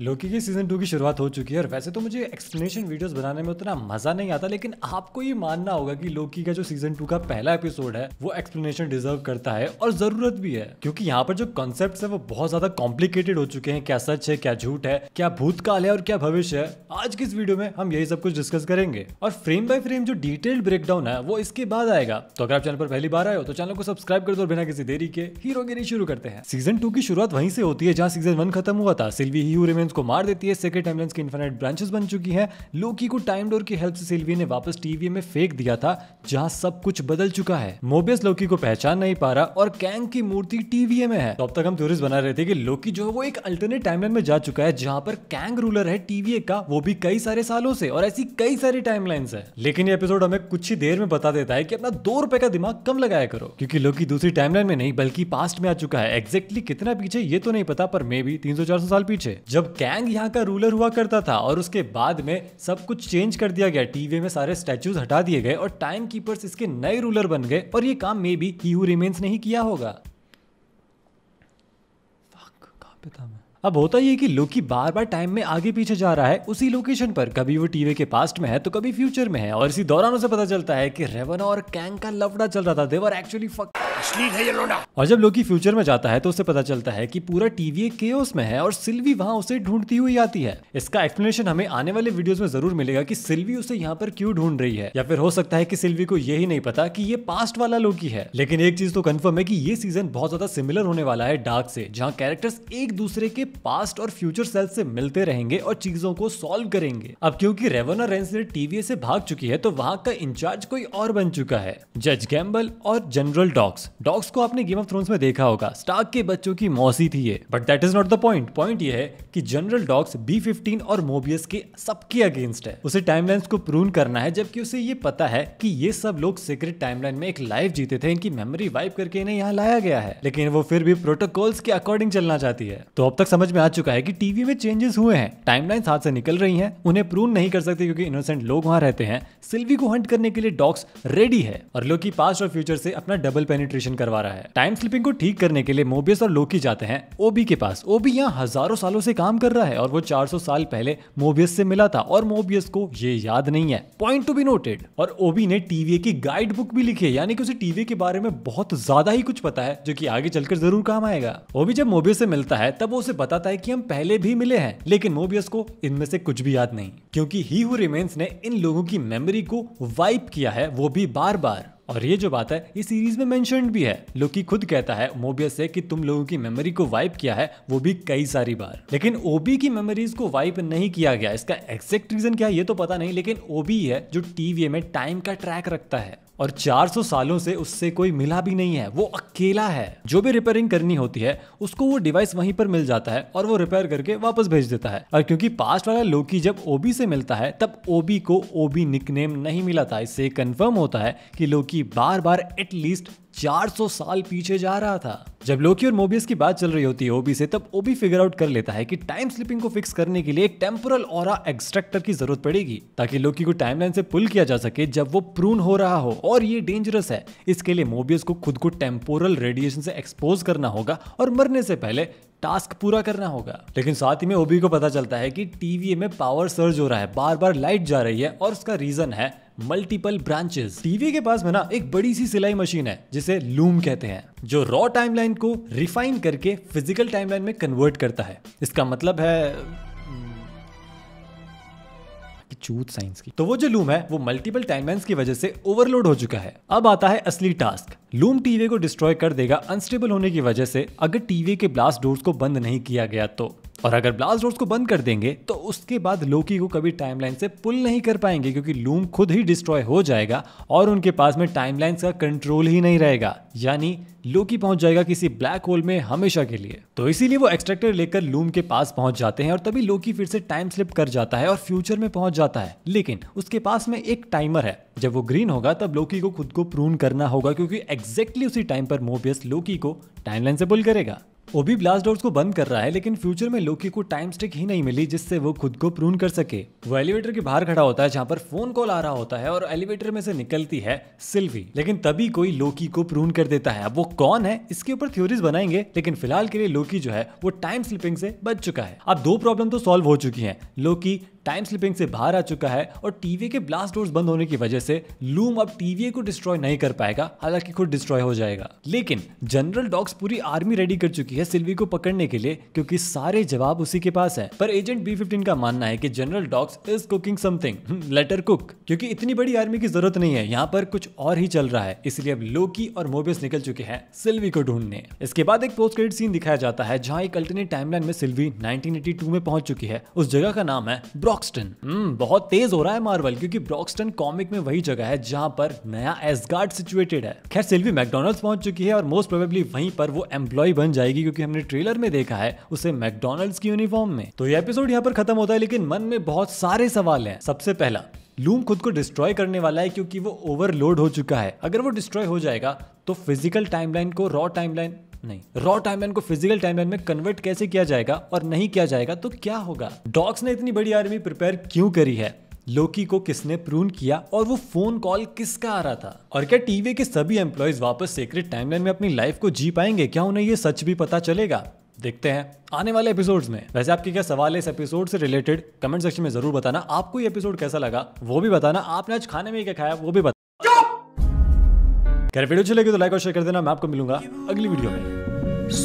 लोकी की season two की शुरुआत हो चुकी है और वैसे तो मुझे एक्सप्लेनेशन वीडियोस बनाने में उतना मजा नहीं आता लेकिन आपको ये मानना होगा कि लोकी का जो सीजन टू का पहला एपिसोड है वो एक्सप्लेनेशन डिजर्व करता है और जरूरत भी है क्योंकि यहाँ पर जो कॉन्सेप्ट है वो बहुत ज्यादा कॉम्प्लिकेटेड हो चुके हैं क्या सच है क्या झूठ है क्या भूतकाल है और क्या भविष्य है आज की इस वीडियो में हम यही सब कुछ डिस्कस करेंगे और फ्रेम बाय फ्रेम जो डिटेल्ड ब्रेकडाउन है वो इसके बाद आएगा तो अगर आप चैनल पर पहली बार आए हो तो चैनल को सब्सक्राइब कर दो बिना किसी देरी के हीरो शुरू करते हैं सीजन टू की शुरुआत वहीं से होती है जहाँ सीजन वन खत्म हुआ था सिल्वी ही एम्बुलेंस को मार देती है सेकेंड एम्बुलेंस की इन्फेनाइट ब्रांचेस बन चुकी है लोकी को टाइम डोर की हेल्प से सिल्वी ने वापस टीवी में फेंक दिया था जहाँ सब कुछ बदल चुका है मोबियस लोकी को पहचान नहीं पा रहा और कैंग की मूर्ति टीवी में है तो अब तक हम थ्योरीज बना रहे थे कि लोकी जो है वो एक अल्टरनेट टाइमलाइन में जा चुका है जहाँ पर कैंग रूलर है टीवी का वो भी कई सारे सालों से और ऐसी कई सारी टाइम है लेकिन ये एपिसोड हमें कुछ ही देर में बता देता है की अपना दो रुपए का दिमाग कम लगाया करो क्योंकि लोकी दूसरी टाइमलाइन में नहीं बल्कि पास्ट में आ चुका है एग्जैक्टली कितना पीछे ये तो नहीं पता पर मे भी तीन सौ चार सौ साल पीछे जब कैंग यहाँ का रूलर हुआ करता था और उसके बाद में सब कुछ चेंज कर दिया गया टीवी में सारे स्टैचूज हटा दिए गए और टाइम कीपर्स इसके नए रूलर बन गए और ये काम मे बी ही रिमेन्स नहीं किया होगा कहाँ पे था मैं अब होता ये कि लोकी बार बार टाइम में आगे पीछे जा रहा है उसी लोकेशन पर कभी वो टीवी के पास्ट में है तो कभी फ्यूचर में है और इसी दौरान उसे पता चलता है कि रेवना और कैंग का लफड़ा चल रहा था देवर एक्चुअली और जब लोकी फ्यूचर में जाता है तो उसे पता चलता है कि पूरा टीवी केओस में है और सिल्वी वहाँ उसे ढूंढती हुई आती है इसका एक्सप्लेनेशन हमें आने वाले वीडियोस में जरूर मिलेगा कि सिल्वी उसे यहाँ पर क्यों ढूंढ रही है या फिर हो सकता है कि सिल्वी को यही नहीं पता कि ये पास्ट वाला लोकी है लेकिन एक चीज तो कंफर्म है कि ये सीजन बहुत ज्यादा सिमिलर होने वाला है डार्क से जहाँ कैरेक्टर्स एक दूसरे के पास्ट और फ्यूचर सेल्फ से मिलते रहेंगे और चीजों को सॉल्व करेंगे अब क्योंकि रेवना रेंसले टीवी से भाग चुकी है तो वहाँ का इंचार्ज कोई और बन चुका है जज गैम्बल और जनरल डॉक्स डॉक्स को आपने गेम ऑफ थ्रोन्स में देखा होगा स्टार्क के बच्चों की मौसी थी ये but that is not the point point ये है कि जनरल डॉक्स बी फिफ्टीन और मोबियस के सबके अगेंस्ट है उसे टाइमलाइंस को प्रून करना है जबकि उसे ये पता है कि ये सब लोग सीक्रेट टाइमलाइन में एक लाइफ जीते थे इनकी मेमोरी वाइप करके इन्हें यहाँ लाया गया है लेकिन वो फिर भी प्रोटोकॉल्स के अकॉर्डिंग चलना चाहती है तो अब तक समझ समझ में आ चुका है कि टीवी में चेंजेस हुए हैं टाइमलाइंस हाथ से निकल रही हैं उन्हें प्रून नहीं कर सकते क्योंकि इनोसेंट लोग वहां रहते हैं सिल्वी को हंट करने के लिए डॉक्स रेडी है और लोकी पास्ट और फ्यूचर से अपना डबल पेनिट्रेशन करवा रहा है टाइम स्लिपिंग को ठीक करने के लिए मोबियस और लोकी जाते हैं ओबी के पास ओबी यहाँ हजारों सालों से काम कर रहा है और वो चार साल पहले मोबियस से मिला था और मोबियस को ये याद नहीं है पॉइंट टू बी नोटेड और ओबी ने टीवी की गाइड बुक भी लिखी है यानी कि उसे टीवी के बारे में बहुत ज्यादा ही कुछ पता है जो की आगे चलकर जरूर काम आएगा ओबी जब मोबियस से मिलता है तब वो उसे बताता है कि हम पहले भी मिले हैं लेकिन मोबियस को इनमें से कुछ भी याद नहीं क्योंकि ही हु रिमेन्स ने इन लोगों की मेमोरी को वाइप किया है वो भी बार बार और ये जो बात है ये सीरीज में मेंशन भी है लोकी खुद कहता है मोबियस से कि तुम लोगों की मेमोरी को वाइप किया है वो भी कई सारी बार लेकिन ओबी की मेमोरीज को वाइप नहीं किया गया इसका एग्जैक्ट रीजन क्या है ये तो पता नहीं लेकिन ओबी है जो टीवी में टाइम का ट्रैक रखता है और 400 सालों से उससे कोई मिला भी नहीं है वो अकेला है जो भी रिपेयरिंग करनी होती है उसको वो डिवाइस वहीं पर मिल जाता है और वो रिपेयर करके वापस भेज देता है और क्योंकि पास्ट वाला लोकी जब ओबी से मिलता है तब ओबी को ओबी निकनेम नहीं मिला था इससे कंफर्म होता है कि लोकी कि बार बार एटलीस्ट 400 साल पीछे जा रहा था जब लोकी और मोबियस की बात चल रही होती है ओबी से तब ओबी फिगर आउट कर लेता है कि टाइम स्लिपिंग को फिक्स करने के लिए एक टेम्पोरल और एक्सट्रैक्टर की जरूरत पड़ेगी ताकि लोकी को टाइमलाइन से पुल किया जा सके जब वो प्रून हो रहा हो और ये डेंजरस है इसके लिए मोबियस को खुद को टेम्पोरल रेडिएशन से एक्सपोज करना होगा और मरने से पहले टास्क पूरा करना होगा लेकिन साथ ही में ओबी को पता चलता है कि टीवीए में पावर सर्ज हो रहा है बार बार लाइट जा रही है और उसका रीजन है मल्टीपल ब्रांचेस टीवी के पास में ना एक बड़ी सी सिलाई मशीन है जिसे लूम कहते हैं जो रॉ टाइमलाइन को रिफाइन करके फिजिकल टाइमलाइन में कन्वर्ट करता है इसका मतलब है हम्म, चूत साइंस की तो वो जो लूम है वो मल्टीपल टाइमलाइंस की वजह से ओवरलोड हो चुका है अब आता है असली टास्क लूम टीवी को डिस्ट्रॉय कर देगा अनस्टेबल होने की वजह से अगर टीवी के ब्लास्ट डोर्स को बंद नहीं किया गया तो और अगर ब्लास्ट डोर्स को बंद कर देंगे तो उसके बाद लोकी को कभी टाइमलाइन से पुल नहीं कर पाएंगे क्योंकि लूम खुद ही डिस्ट्रॉय हो जाएगा और उनके पास में टाइमलाइंस का कंट्रोल ही नहीं रहेगा यानी लोकी पहुंच जाएगा किसी ब्लैक होल में हमेशा के लिए तो इसीलिए वो एक्सट्रैक्टर लेकर लूम के पास पहुंच जाते हैं और तभी लोकी फिर से टाइम स्लिप कर जाता है और फ्यूचर में पहुंच जाता है लेकिन उसके पास में एक टाइमर है जब वो ग्रीन होगा तब लोकी को खुद को प्रून करना होगा क्योंकि एग्जैक्टली उसी टाइम पर मोबियस लोकी को टाइमलाइन से पुल करेगा वो भी ब्लास्ट डोर्स को बंद कर रहा है लेकिन फ्यूचर में लोकी को टाइम स्टिक ही नहीं मिली जिससे वो खुद को प्रून कर सके वो एलिवेटर के बाहर खड़ा होता है जहाँ पर फोन कॉल आ रहा होता है और एलिवेटर में से निकलती है सिल्वी लेकिन तभी कोई लोकी को प्रून कर देता है अब वो कौन है इसके ऊपर थ्योरीज बनाएंगे लेकिन फिलहाल के लिए लोकी जो है वो टाइम स्लिपिंग से बच चुका है अब दो प्रॉब्लम तो सॉल्व हो चुकी है लोकी टाइम स्लिपिंग से बाहर आ चुका है और टीवी के ब्लास्ट डोर्स बंद होने की वजह से लूम अब टीवी को डिस्ट्रॉय नहीं कर पाएगा हालांकि खुद डिस्ट्रॉय हो जाएगा लेकिन जनरल डॉग्स पूरी आर्मी रेडी कर चुकी की है सिल्वी को पकड़ने के लिए क्योंकि सारे जवाब उसी के पास है पर एजेंट बी फिफ्टीन का मानना है की General Docs is cooking something later cook क्योंकि इतनी बड़ी आर्मी की जरूरत नहीं है यहाँ पर कुछ और ही चल रहा है इसलिए अब लोकी और मोबियस निकल चुके हैं सिल्वी को ढूंढने इसके बाद एक पोस्ट क्रेडिट सीन दिखाया जाता है जहाँ एक अल्टरनेट टाइमलाइन में सिल्वी 1982 में पहुंच चुकी है उस जगह का नाम है ब्रॉक्सटन हम्म, बहुत तेज हो रहा है मार्वल क्योंकि ब्रॉक्सटन कॉमिक में वही जगह है जहाँ पर नया एसगार्ड सिचुएटेड है खैर सिल्वी मैकडोनल्ड पहुंच चुकी है और मोस्ट प्रोबेबली वहीं पर वो एम्प्लॉय बन जाएगी मिलेगी क्योंकि हमने ट्रेलर में देखा है उसे मैकडोनल्ड की यूनिफॉर्म में तो ये एपिसोड यहाँ पर खत्म होता है लेकिन मन में बहुत सारे सवाल है सबसे पहला लूम खुद को डिस्ट्रॉय करने वाला है क्योंकि वो ओवरलोड हो चुका है अगर वो डिस्ट्रॉय हो जाएगा तो फिजिकल टाइमलाइन को रॉ टाइमलाइन नहीं रॉ टाइमलाइन को फिजिकल टाइमलाइन में कन्वर्ट कैसे किया जाएगा और नहीं किया जाएगा तो क्या होगा डॉग्स ने इतनी बड़ी आर्मी प्रिपेयर क्यों करी है लोकी को किसने प्रून किया और वो फोन कॉल किसका आ रहा था और क्या टीवी के सभी एम्प्लॉयज वापस सीक्रेट टाइमलाइन में अपनी लाइफ को जी पाएंगे क्या उन्हें ये सच भी पता चलेगा देखते हैं आने वाले एपिसोड्स में वैसे आपके क्या सवाल है इस एपिसोड से रिलेटेड कमेंट सेक्शन में जरूर बताना आपको ये एपिसोड कैसा लगा वो भी बताना आपने आज खाने में क्या खाया वो भी बताना अगर वीडियो चलेगी तो लाइक और शेयर कर देना मैं आपको मिलूंगा अगली वीडियो में